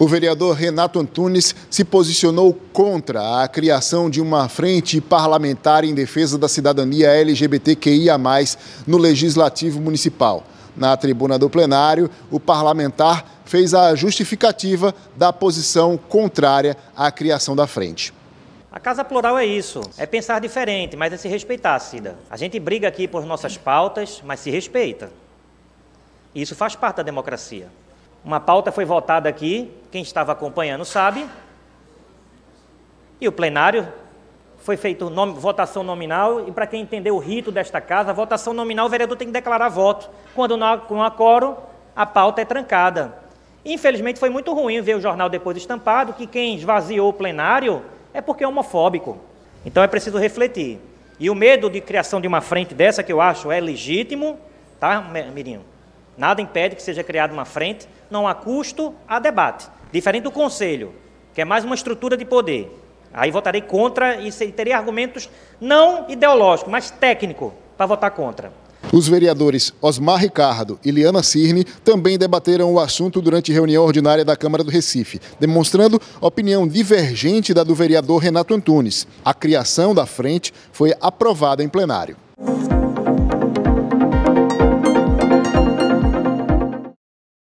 O vereador Renato Antunes se posicionou contra a criação de uma frente parlamentar em defesa da cidadania LGBTQIA, no Legislativo Municipal. Na tribuna do plenário, o parlamentar fez a justificativa da posição contrária à criação da frente. A Casa Plural é isso, é pensar diferente, mas é se respeitar, Cida. A gente briga aqui por nossas pautas, mas se respeita. E isso faz parte da democracia. Uma pauta foi votada aqui, quem estava acompanhando sabe. E o plenário foi feito votação nominal, e para quem entendeu o rito desta casa, votação nominal, o vereador tem que declarar voto. Quando não há, não há quórum, a pauta é trancada. Infelizmente foi muito ruim ver o jornal depois estampado que quem esvaziou o plenário é porque é homofóbico. Então é preciso refletir. E o medo de criação de uma frente dessa, que eu acho é legítimo, tá, Mirinho? Nada impede que seja criada uma frente, não há custo a debate. Diferente do Conselho, que é mais uma estrutura de poder. Aí votarei contra e terei argumentos não ideológicos, mas técnico para votar contra. Os vereadores Osmar Ricardo e Liana Cirne também debateram o assunto durante reunião ordinária da Câmara do Recife, demonstrando opinião divergente da do vereador Renato Antunes. A criação da frente foi aprovada em plenário.